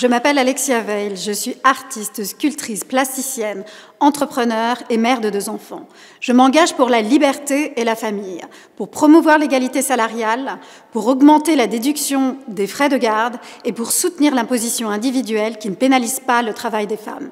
Je m'appelle Alexia Veil, je suis artiste, sculptrice, plasticienne, entrepreneur et mère de deux enfants. Je m'engage pour la liberté et la famille, pour promouvoir l'égalité salariale, pour augmenter la déduction des frais de garde et pour soutenir l'imposition individuelle qui ne pénalise pas le travail des femmes.